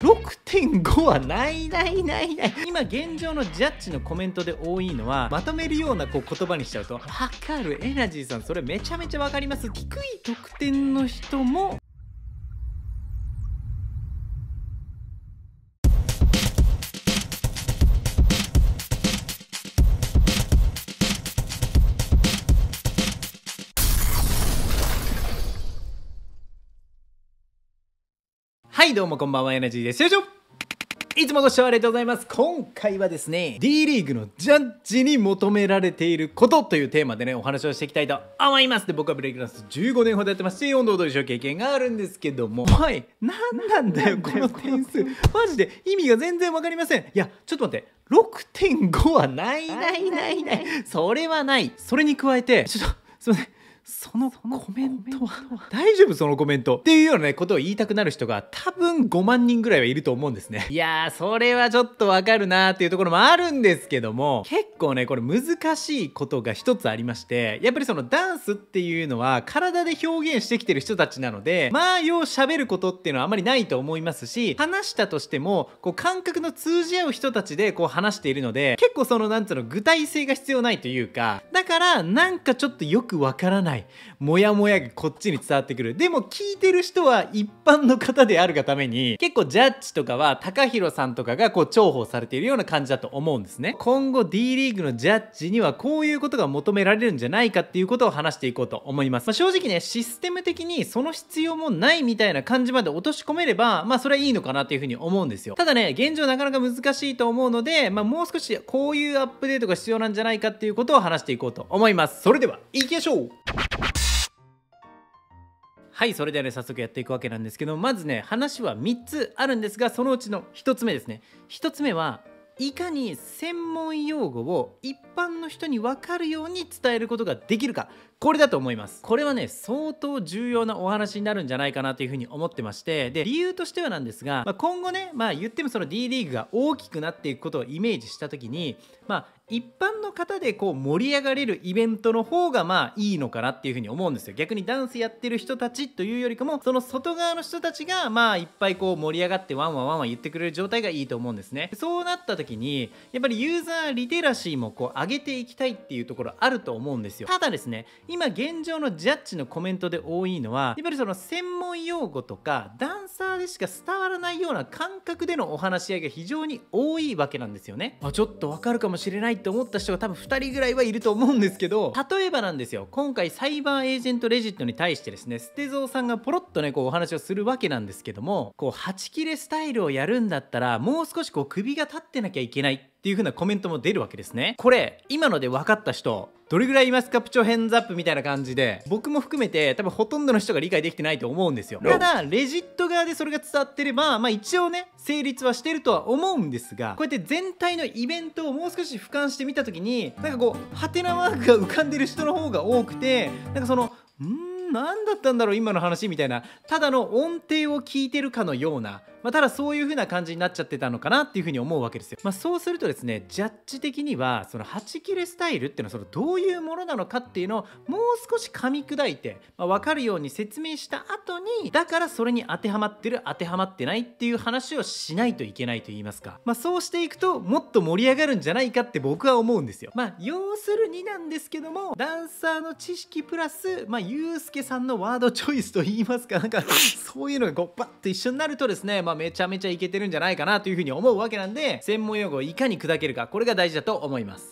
6.5はないないないない今現状のジャッジのコメントで多いのはまとめるようなこう言葉にしちゃうと「わかるエナジーさんそれめちゃめちゃわかります」低い得点の人もはいどうもこんばんはエナジーですよいしょいつもご視聴ありがとうございます今回はですね D リーグのジャッジに求められていることというテーマでねお話をしていきたいと思いますで僕はブレイクダンス15年ほどやってまして、4度踊り賞経験があるんですけどもおい何なんだよこの点数マジで意味が全然わかりませんいやちょっと待って6.5はないないないないそれはないそれに加えてちょっとすいませんそのコメントは大丈夫そのコメントっていうような、ね、ことを言いたくなる人が多分5万人ぐらいはいると思うんですねいやーそれはちょっとわかるなーっていうところもあるんですけども結構ねこれ難しいことが一つありましてやっぱりそのダンスっていうのは体で表現してきてる人たちなのでまあよう喋ることっていうのはあまりないと思いますし話したとしてもこう感覚の通じ合う人たちでこう話しているので結構そのなんつうの具体性が必要ないというかだからなんかちょっとよくわからないないモヤモヤがこっちに伝わってくるでも聞いてる人は一般の方であるがために結構ジャッジとかは takahiro さんとかがこう重宝されているような感じだと思うんですね今後 D リーグのジャッジにはこういうことが求められるんじゃないかっていうことを話していこうと思います、まあ、正直ねシステム的にその必要もないみたいな感じまで落とし込めればまあそれはいいのかなっていうふうに思うんですよただね現状なかなか難しいと思うので、まあ、もう少しこういうアップデートが必要なんじゃないかっていうことを話していこうと思いますそれではいきましょうはいそれではね早速やっていくわけなんですけどまずね話は3つあるんですがそのうちの1つ目ですね1つ目はいかに専門用語を一般の人に分かるように伝えることができるかこれだと思いますこれはね相当重要なお話になるんじゃないかなというふうに思ってましてで理由としてはなんですが、まあ、今後ねまあ言ってもその D リーグが大きくなっていくことをイメージした時にまあ一般の方でこう盛り上がれるイベントの方がまあいいのかなっていうふうに思うんですよ逆にダンスやってる人たちというよりかもその外側の人たちがまあいっぱいこう盛り上がってワンワンワンワン言ってくれる状態がいいと思うんですねそうなった時にやっぱりユーザーリテラシーもこう上げていきたいっていうところあると思うんですよただですね今現状のジャッジのコメントで多いのはやっぱりその専門用語とかダンサーでしか伝わらないような感覚でのお話し合いが非常に多いわけなんですよねあちょっとわかるかもしれないって思った人が多分2人ぐらいはいると思うんですけど例えばなんですよ今回サイバーエージェントレジットに対してですね捨て蔵さんがポロッとねこうお話をするわけなんですけどもこう8切れスタイルをやるんだったらもう少しこう首が立ってなきゃいけないっていう風なコメントも出るわけですねこれ今ので分かった人どれぐらいいますかプチョヘンズアップみたいな感じで僕も含めて多分ほとんどの人が理解できてないと思うんですよただレジット側でそれが伝わってればまあ一応ね成立はしてるとは思うんですがこうやって全体のイベントをもう少し俯瞰してみた時になんかこうハテナマークが浮かんでる人の方が多くてなんかそのん何だったんだろう今の話みたいなただの音程を聞いてるかのようなまあ、ただそういう風な感じになっちゃってたのかなっていう風に思うわけですよ、まあ、そうするとですねジャッジ的にはそのはちきれスタイルっていうのはそのどういうものなのかっていうのをもう少し噛み砕いて、まあ、分かるように説明した後にだからそれに当てはまってる当てはまってないっていう話をしないといけないと言いますか、まあ、そうしていくともっと盛り上がるんじゃないかって僕は思うんですよまあ要するになんですけどもダンサーの知識プラスまあユースケさんのワードチョイスと言いますかなんかそういうのがこうバッと一緒になるとですねまあめちゃめちゃいけてるんじゃないかなというふうに思うわけなんで専門用語をいかに砕けるかこれが大事だと思います。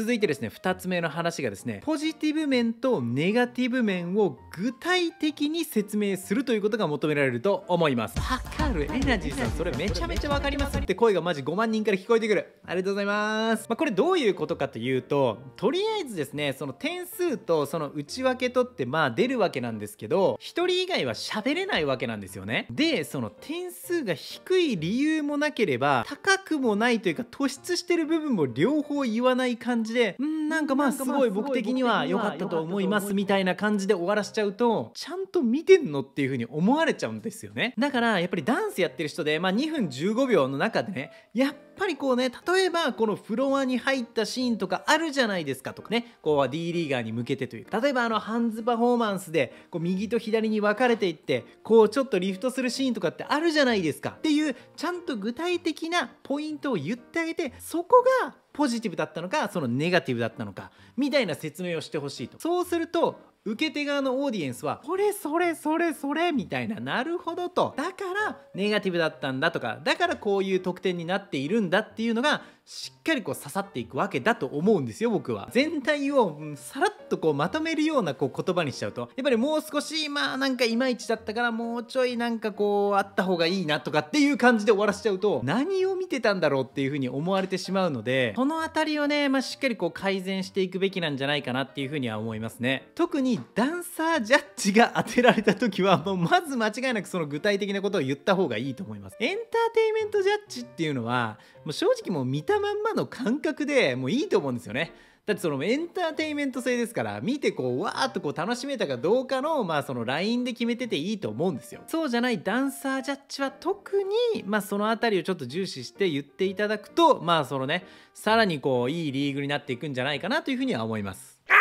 続いてですね2つ目の話がですねポジティブ面とネガティブ面を具体的に説明するということが求められると思いますわかるエナジーさんそれめちゃめちゃわかりますって声がマジ5万人から聞こえてくるありがとうございます、まあ、これどういうことかというととりあえずですねその点数とその内訳とってまあ出るわけなんですけど1人以外は喋れないわけなんですよねでその点数が低い理由もなければ高くもないというか突出してる部分も両方言わない感じじでうんなんかまあすごい僕的には良かったと思いますみたいな感じで終わらしちゃうとちゃんと見てんのっていう風に思われちゃうんですよねだからやっぱりダンスやってる人でまあ2分15秒の中でねやっぱりこうね例えばこのフロアに入ったシーンとかあるじゃないですかとかねこう D リーガーに向けてという例えばあのハンズパフォーマンスでこう右と左に分かれていってこうちょっとリフトするシーンとかってあるじゃないですかっていうちゃんと具体的なポイントを言ってあげてそこがポジティブだったのかそのネガティブだったのかみたいな説明をしてほしいとそうすると受け手側のオーディエンスはこれそれそれそれみたいななるほどとだからネガティブだったんだとかだからこういう得点になっているんだっていうのがしっかりこう刺さっていくわけだと思うんですよ僕は全体をさらっとこうまとめるようなこう言葉にしちゃうとやっぱりもう少しまあなんかいまいちだったからもうちょいなんかこうあった方がいいなとかっていう感じで終わらせちゃうと何を見てたんだろうっていう風に思われてしまうのでその辺りをね、まあ、しっかりこう改善していくべきなんじゃないかなっていう風には思いますね特ににダンサージャッジが当てられた時は、もうまず間違いなくその具体的なことを言った方がいいと思います。エンターテイメントジャッジっていうのは、もう正直もう見たまんまの感覚でもういいと思うんですよね。だってそのエンターテインメント性ですから見てこうわーっとこう楽しめたかどうかのまあそのラインで決めてていいと思うんですよそうじゃないダンサージャッジは特にまあその辺りをちょっと重視して言っていただくとまあそのねさらにこういいリーグになっていくんじゃないかなというふうには思いますは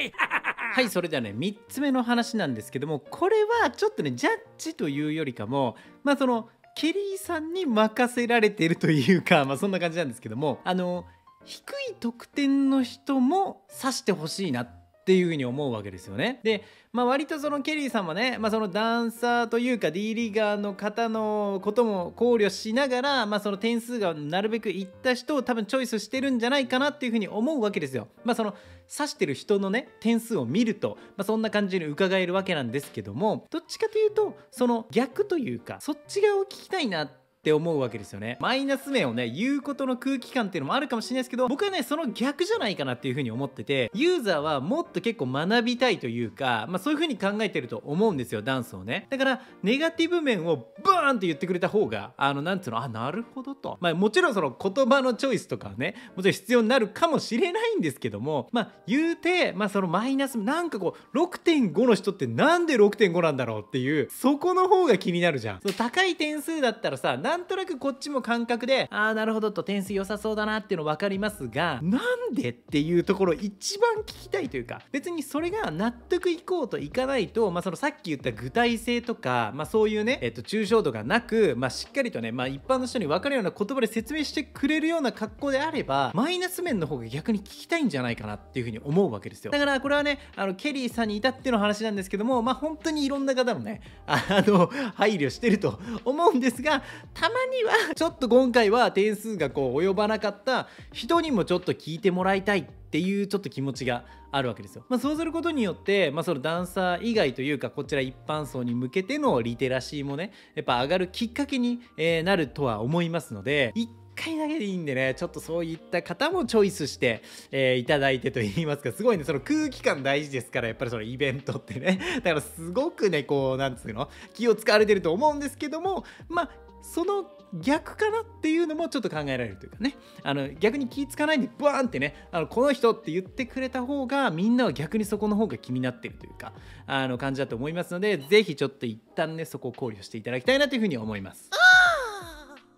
いはいそれではね3つ目の話なんですけどもこれはちょっとねジャッジというよりかもまあそのケリーさんに任せられてるというか まあそんな感じなんですけどもあの低い得点の人も指してほしいなっていうふうに思うわけですよね。で、まあ、割とそのケリーさんはね、まあ、そのダンサーというか D リーガーの方のことも考慮しながら、まあ、その点数がなるべくいった人を多分チョイスしてるんじゃないかなっていうふうに思うわけですよ。まあ、その指してる人のね点数を見ると、まあ、そんな感じに伺えるわけなんですけどもどっちかというとその逆というかそっち側を聞きたいなってって思うわけですよねマイナス面をね言うことの空気感っていうのもあるかもしれないですけど僕はねその逆じゃないかなっていうふうに思っててユーザーはもっと結構学びたいというか、まあ、そういうふうに考えてると思うんですよダンスをねだからネガティブ面をバーンって言ってくれた方があのなんつうのあなるほどと、まあ、もちろんその言葉のチョイスとかはねもちろん必要になるかもしれないんですけどもまあ言うて、まあ、そのマイナスなんかこう6.5の人ってなんで6.5なんだろうっていうそこの方が気になるじゃんその高い点数だったらさなんとなくこっちも感覚でああなるほどと点数良さそうだなっていうの分かりますがなんでっていうところ一番聞きたいというか別にそれが納得いこうといかないと、まあ、そのさっき言った具体性とか、まあ、そういうね、えっと、抽象度がなく、まあ、しっかりとね、まあ、一般の人に分かるような言葉で説明してくれるような格好であればマイナス面の方が逆に聞きたいんじゃないかなっていうふうに思うわけですよだからこれはねあのケリーさんに至っての話なんですけどもまあ本当にいろんな方のねあの配慮してると思うんですがたたまには ちょっと今回は点数がこう及ばなかった人にもちょっと聞いてもらいたいっていうちょっと気持ちがあるわけですよ。まあ、そうすることによって、まあ、そのダンサー以外というかこちら一般層に向けてのリテラシーもねやっぱ上がるきっかけに、えなるとは思いますので1回だけでいいんでねちょっとそういった方もチョイスして、えー、いただいてといいますかすごいねその空気感大事ですからやっぱりそのイベントってね だからすごくねこうなんつうの気を使われてると思うんですけどもまあその逆かなっていうのもちょっと考えられるというかねあの逆に気ぃつかないでバーンってねあのこの人って言ってくれた方がみんなは逆にそこの方が気になってるというかあの感じだと思いますので是非ちょっと一旦ねそこを考慮していただきたいなというふうに思います。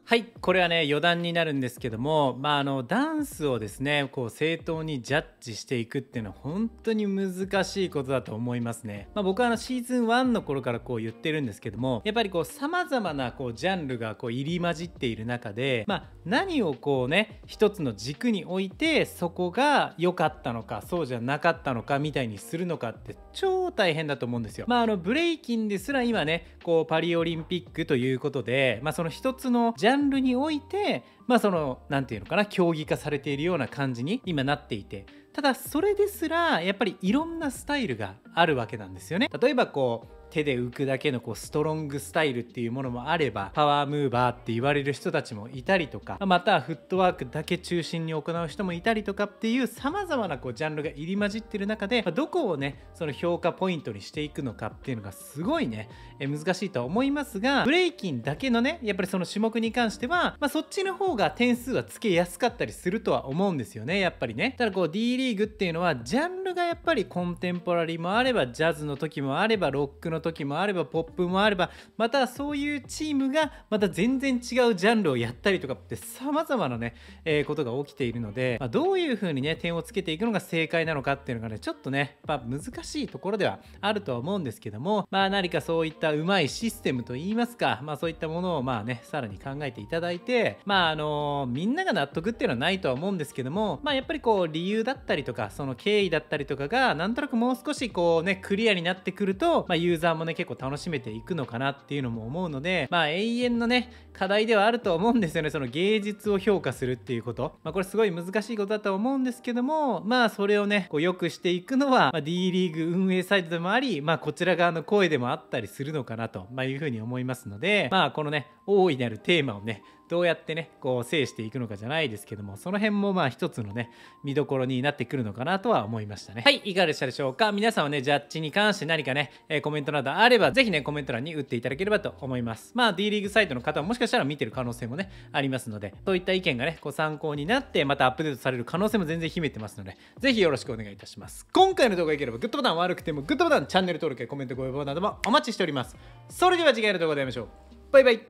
はいこれはね余談になるんですけども、まあ、あのダンスをですねこう正当にジャッジしていくっていうのは本当に難しいことだと思いますね、まあ、僕はあのシーズン1の頃からこう言ってるんですけどもやっぱりこうさまざまなこうジャンルがこう入り混じっている中で、まあ、何をこうね一つの軸に置いてそこが良かったのかそうじゃなかったのかみたいにするのかって超大変だと思うんですよ。まあ、あのブレイキンですら今ねこうパリオリンピックということで、まあ、その一つのジャンルンルにおいてまあその何て言うのかな競技化されているような感じに今なっていてただそれですらやっぱりいろんなスタイルがあるわけなんですよね例えばこう手で浮くだけのこうストロングスタイルっていうものもあればパワームーバーって言われる人たちもいたりとかまたフットワークだけ中心に行う人もいたりとかっていうさまざまなこうジャンルが入り混じってる中で、まどこをねその評価ポイントにしていくのかっていうのがすごいねえ難しいとは思いますがブレイキンだけのねやっぱりその種目に関しては、まあ、そっちの方が点数はつけやすかったりするとは思うんですよねやっぱりねただこう D リーグっていうのはジャンルがやっぱりコンテンポラリーもあればジャズの時もあればロックの時もあればポップもあればまたそういうチームがまた全然違うジャンルをやったりとかってさまざまなね、えー、ことが起きているので、まあ、どういう風にね点をつけていくのが正解なのかっていうのがねちょっとね、まあ、難しいところではあるとは思うんですけどもまあ何かそういったうまいシステムといいますかまあそういったものをまあねさらに考えていただいてまああのー、みんなが納得っていうのはないとは思うんですけどもまあやっぱりこう理由だったりとかその経緯だったりとかがなんとなくもう少しこうねクリアになってくると、まあ、ユーザーもね結構楽しめていくのかなっていうのも思うのでまあ永遠のね課題ではあると思うんですよねその芸術を評価するっていうこと、まあ、これすごい難しいことだと思うんですけどもまあそれをねこう良くしていくのは、まあ、D リーグ運営サイトでもあり、まあ、こちら側の声でもあったりするのかなと、まあ、いうふうに思いますのでまあこのね大いなるテーマをねどうやってねこう制していくのかじゃないですけどもその辺もまあ一つのね見どころになってくるのかなとは思いましたねはいいかがでしたでしょうか皆さんはねジャッジに関して何かね、えー、コメントなどあればぜひねコメント欄に打っていただければと思いますまあ D リーグサイトの方ももしかしたら見てる可能性もねありますのでそういった意見がねご参考になってまたアップデートされる可能性も全然秘めてますのでぜひよろしくお願いいたします今回の動画いければグッドボタン悪くてもグッドボタンチャンネル登録やコメントご要望などもお待ちしておりますそれでは次回の動画で会いましょうバイバイ